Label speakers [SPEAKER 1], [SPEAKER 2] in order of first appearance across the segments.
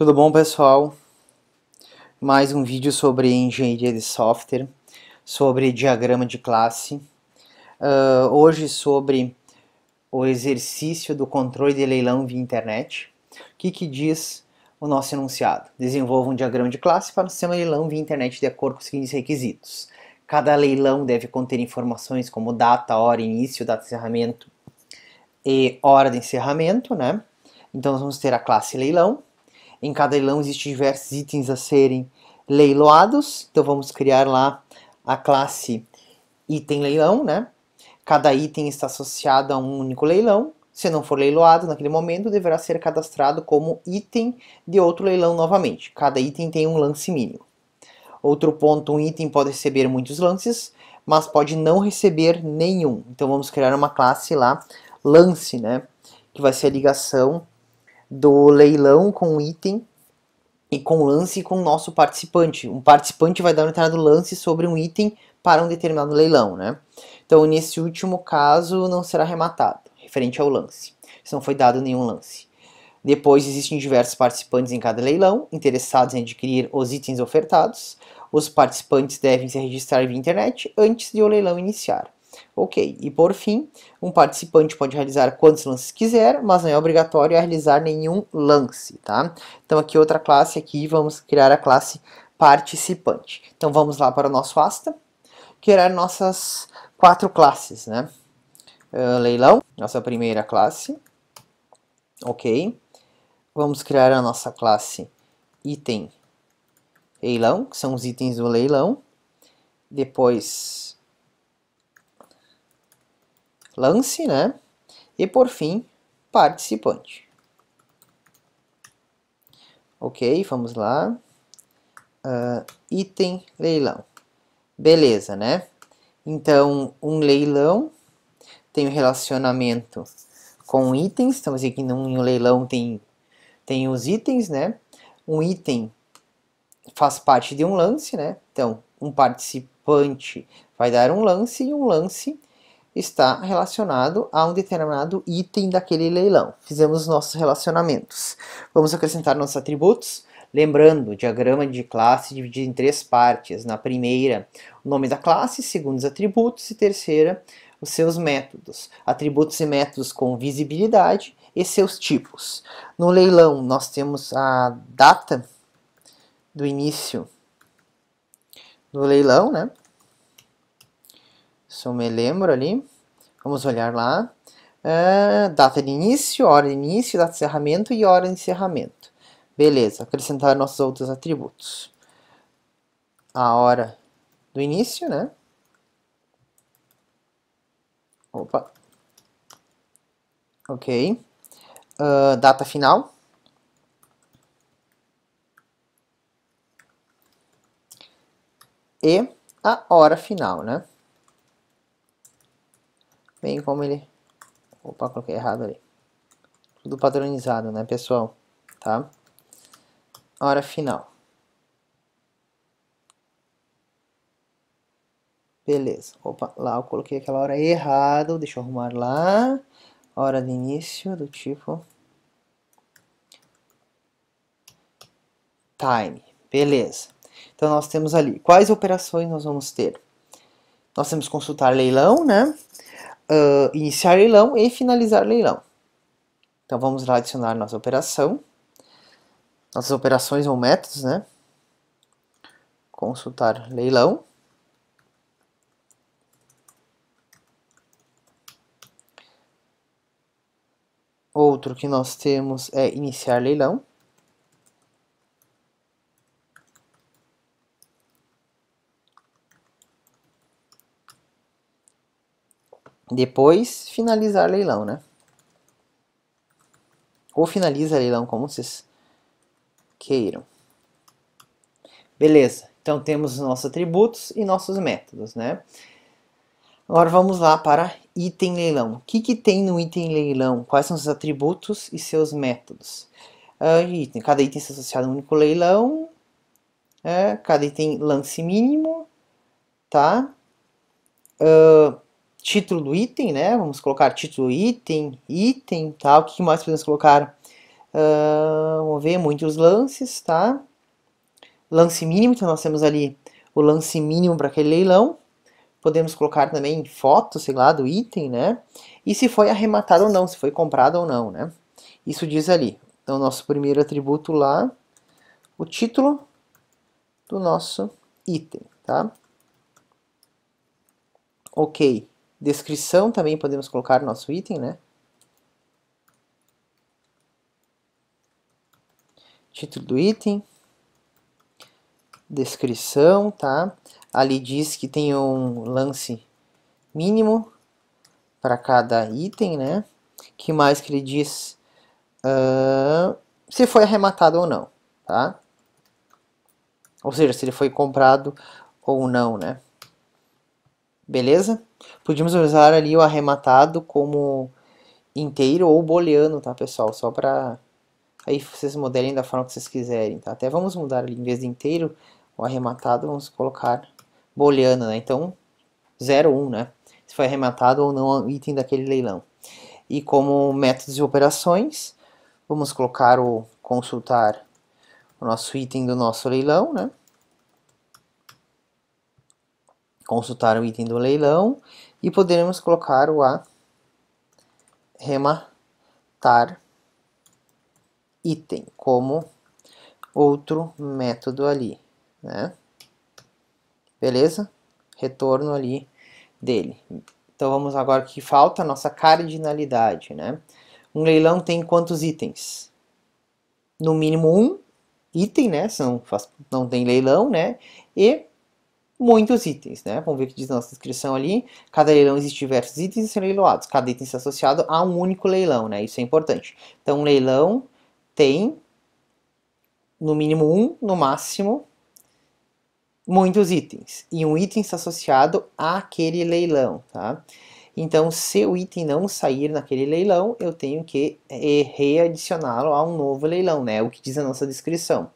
[SPEAKER 1] Tudo bom, pessoal? Mais um vídeo sobre engenharia de software, sobre diagrama de classe. Uh, hoje sobre o exercício do controle de leilão via internet. O que, que diz o nosso enunciado? Desenvolva um diagrama de classe para o sistema de leilão via internet de acordo com os seguintes requisitos. Cada leilão deve conter informações como data, hora, início, data de encerramento e hora de encerramento, né? Então nós vamos ter a classe leilão em cada leilão existem diversos itens a serem leiloados. Então vamos criar lá a classe item leilão, né? Cada item está associado a um único leilão. Se não for leiloado naquele momento, deverá ser cadastrado como item de outro leilão novamente. Cada item tem um lance mínimo. Outro ponto, um item pode receber muitos lances, mas pode não receber nenhum. Então vamos criar uma classe lá, lance, né? Que vai ser a ligação do leilão com item e com lance com o nosso participante. Um participante vai dar uma entrada do lance sobre um item para um determinado leilão, né? Então, nesse último caso, não será rematado, referente ao lance, se não foi dado nenhum lance. Depois, existem diversos participantes em cada leilão, interessados em adquirir os itens ofertados. Os participantes devem se registrar via internet antes de o leilão iniciar. Ok. E por fim, um participante pode realizar quantos lances quiser, mas não é obrigatório realizar nenhum lance, tá? Então aqui outra classe, aqui vamos criar a classe participante. Então vamos lá para o nosso asta, criar nossas quatro classes, né? Uh, leilão, nossa primeira classe, ok. Vamos criar a nossa classe item leilão, que são os itens do leilão. Depois lance, né? E por fim, participante. Ok, vamos lá. Uh, item leilão. Beleza, né? Então, um leilão tem um relacionamento com itens. Estamos aqui num leilão tem, tem os itens, né? Um item faz parte de um lance, né? Então, um participante vai dar um lance e um lance está relacionado a um determinado item daquele leilão. Fizemos nossos relacionamentos. Vamos acrescentar nossos atributos. Lembrando, diagrama de classe dividido em três partes. Na primeira, o nome da classe, segundo os atributos e terceira, os seus métodos. Atributos e métodos com visibilidade e seus tipos. No leilão, nós temos a data do início do leilão, né? Só me lembro ali. Vamos olhar lá. Uh, data de início, hora de início, data de encerramento e hora de encerramento. Beleza, acrescentar nossos outros atributos. A hora do início, né? Opa. Ok. Uh, data final. E a hora final, né? Bem como ele... Opa, coloquei errado ali. Tudo padronizado, né, pessoal? Tá? Hora final. Beleza. Opa, lá eu coloquei aquela hora errada. Deixa eu arrumar lá. Hora de início do tipo... Time. Beleza. Então, nós temos ali. Quais operações nós vamos ter? Nós temos consultar leilão, né? uh, iniciar leilão e finalizar leilão. Então vamos lá adicionar nossa operação, nossas operações ou métodos, né? Consultar leilão. Outro que nós temos é iniciar leilão. Depois finalizar leilão, né? Ou finaliza leilão, como vocês queiram. Beleza, então temos nossos atributos e nossos métodos, né? Agora vamos lá para item leilão. O que, que tem no item leilão? Quais são os atributos e seus métodos? Uh, item. Cada item está associado a um único leilão. Uh, cada item lance mínimo. Tá? Uh, título do item, né? Vamos colocar título item, item, tá? O que mais podemos colocar? Uh, vamos ver, muitos lances, tá? Lance mínimo, então nós temos ali o lance mínimo para aquele leilão. Podemos colocar também foto, sei lá, do item, né? E se foi arrematado ou não, se foi comprado ou não, né? Isso diz ali. Então, nosso primeiro atributo lá, o título do nosso item, tá? Ok. Descrição também podemos colocar nosso item, né? Título do item. Descrição, tá? Ali diz que tem um lance mínimo para cada item, né? Que mais que ele diz uh, se foi arrematado ou não, tá? Ou seja, se ele foi comprado ou não, né? beleza? Podíamos usar ali o arrematado como inteiro ou booleano, tá, pessoal? Só para aí vocês modelem da forma que vocês quiserem, tá? Até vamos mudar ali, em vez de inteiro, o arrematado, vamos colocar booleano, né? Então, 0, 1, um, né? Se foi arrematado ou não item daquele leilão. E como métodos e operações, vamos colocar o consultar o nosso item do nosso leilão, né? consultar o item do leilão e poderemos colocar o a rematar item como outro método ali, né? Beleza? Retorno ali dele. Então vamos agora que falta a nossa cardinalidade, né? Um leilão tem quantos itens? No mínimo um item, né? Senão faz, não tem leilão, né? E muitos itens, né? Vamos ver o que diz nossa descrição ali. Cada leilão existe diversos itens sendo serão leiloados. Cada item está associado a um único leilão, né? Isso é importante. Então, um leilão tem no mínimo um, no máximo muitos itens. E um item está associado àquele leilão, tá? Então, se o item não sair naquele leilão, eu tenho que eh, readicioná-lo a um novo leilão, né? O que diz a nossa descrição.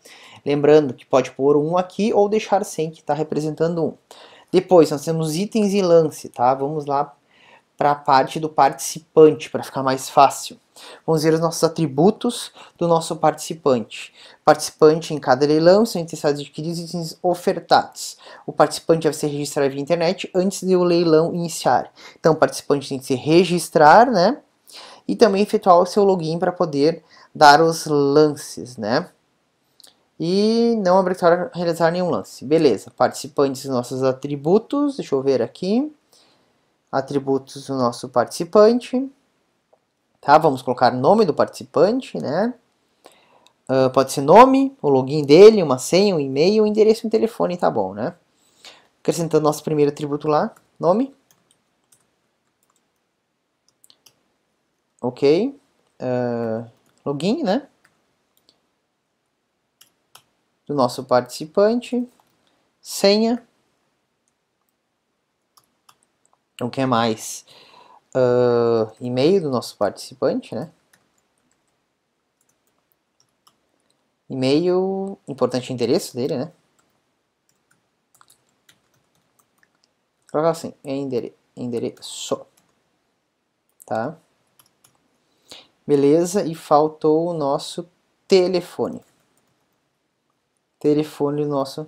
[SPEAKER 1] Lembrando que pode pôr um aqui ou deixar sem que está representando um. Depois nós temos itens e lance, tá? Vamos lá para a parte do participante, para ficar mais fácil. Vamos ver os nossos atributos do nosso participante. Participante em cada leilão são interessados adquiridos itens ofertados. O participante deve se registrar via internet antes de o leilão iniciar. Então, o participante tem que se registrar, né? E também efetuar o seu login para poder dar os lances, né? E não obrigatório realizar nenhum lance. Beleza, participantes nossos atributos. Deixa eu ver aqui. Atributos do nosso participante. Tá, vamos colocar nome do participante, né? Uh, pode ser nome, o login dele, uma senha, um e-mail, um endereço e um telefone, tá bom, né? Acrescentando nosso primeiro atributo lá, nome. Ok. Uh, login, né? do nosso participante, senha. O quer é mais uh, e-mail do nosso participante, né? E-mail, importante endereço dele, né? Coloca assim, é endere endereço. Tá? Beleza, e faltou o nosso telefone telefone do nosso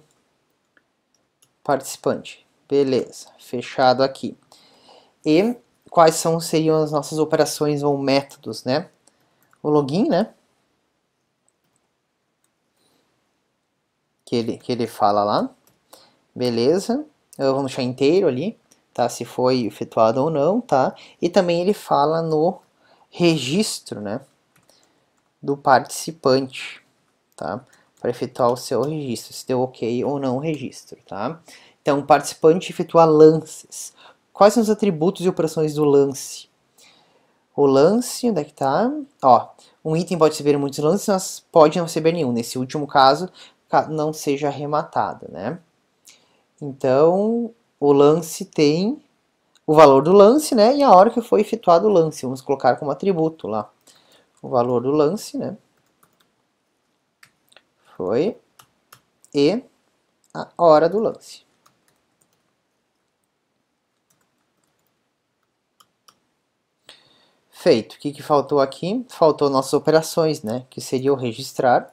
[SPEAKER 1] participante. Beleza, fechado aqui. E quais são, seriam as nossas operações ou métodos, né? O login, né? Que ele, que ele fala lá. Beleza. Eu vou deixar inteiro ali, tá? Se foi efetuado ou não, tá? E também ele fala no registro, né? Do participante, tá? para efetuar o seu registro, se deu ok ou não o registro, tá? Então, o participante efetua lances. Quais são os atributos e operações do lance? O lance, onde é que tá? Ó, um item pode receber muitos lances, mas pode não receber nenhum. Nesse último caso, não seja arrematado, né? Então, o lance tem o valor do lance, né? E a hora que foi efetuado o lance. Vamos colocar como atributo lá o valor do lance, né? Foi. E a hora do lance. Feito. O que, que faltou aqui? Faltou nossas operações, né? Que seria o registrar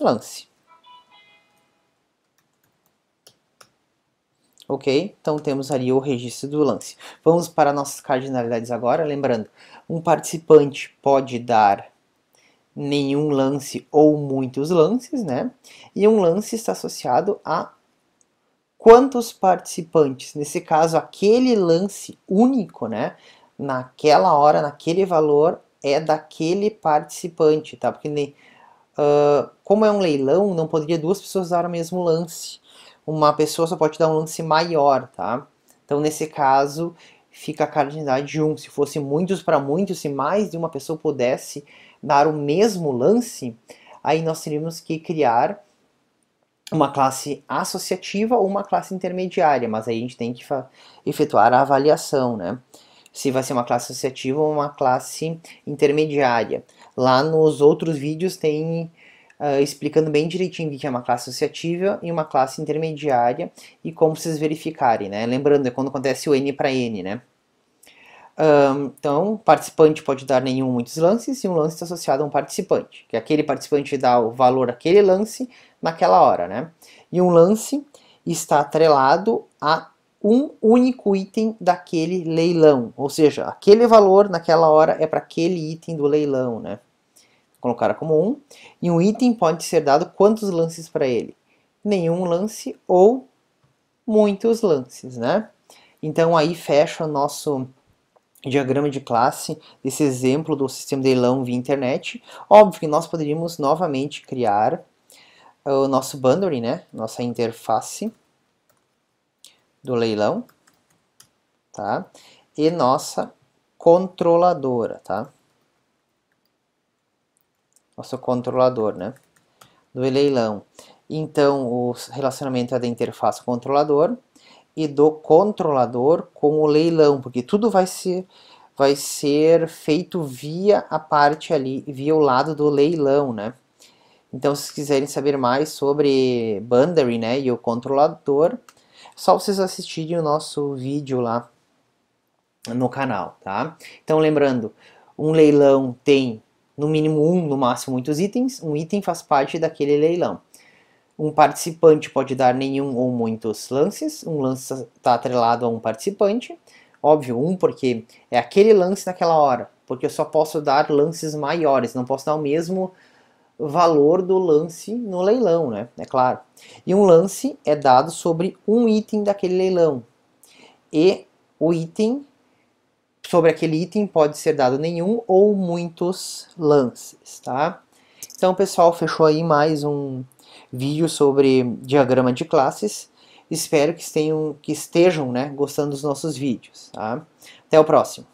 [SPEAKER 1] lance. Ok? Então temos ali o registro do lance. Vamos para nossas cardinalidades agora. Lembrando, um participante pode dar nenhum lance ou muitos lances, né? E um lance está associado a quantos participantes, nesse caso, aquele lance único, né? Naquela hora, naquele valor, é daquele participante, tá? Porque uh, como é um leilão, não poderia duas pessoas dar o mesmo lance. Uma pessoa só pode dar um lance maior, tá? Então, nesse caso, fica a cardinalidade de um. Se fosse muitos para muitos, se mais de uma pessoa pudesse dar o mesmo lance, aí nós teríamos que criar uma classe associativa ou uma classe intermediária, mas aí a gente tem que efetuar a avaliação, né? Se vai ser uma classe associativa ou uma classe intermediária. Lá nos outros vídeos tem uh, explicando bem direitinho o que é uma classe associativa e uma classe intermediária e como vocês verificarem, né? Lembrando, é quando acontece o n para n, né? então, participante pode dar nenhum muitos lances e um lance está associado a um participante, que aquele participante dá o valor àquele lance naquela hora, né? E um lance está atrelado a um único item daquele leilão, ou seja, aquele valor naquela hora é para aquele item do leilão, né? Colocar como um. E um item pode ser dado quantos lances para ele? Nenhum lance ou muitos lances, né? Então aí fecha o nosso diagrama de classe desse exemplo do sistema de leilão via internet. Óbvio que nós poderíamos novamente criar ah, o nosso boundary, né? nossa interface do leilão, tá? e nossa controladora, tá? nosso controlador né? do leilão. Então, o relacionamento é da interface controlador, e do controlador com o leilão, porque tudo vai ser, vai ser feito via a parte ali, via o lado do leilão, né? Então, se quiserem saber mais sobre Boundary né, e o controlador, só vocês assistirem o nosso vídeo lá no canal, tá? Então, lembrando, um leilão tem no mínimo um, no máximo muitos itens, um item faz parte daquele leilão. Um participante pode dar nenhum ou muitos lances. Um lance está atrelado a um participante. Óbvio, um porque é aquele lance naquela hora. Porque eu só posso dar lances maiores, não posso dar o mesmo valor do lance no leilão, né? É claro. E um lance é dado sobre um item daquele leilão. E o item, sobre aquele item, pode ser dado nenhum ou muitos lances, tá? Então, pessoal, fechou aí mais um vídeo sobre diagrama de classes. Espero que, tenham, que estejam né, gostando dos nossos vídeos. Tá? Até o próximo.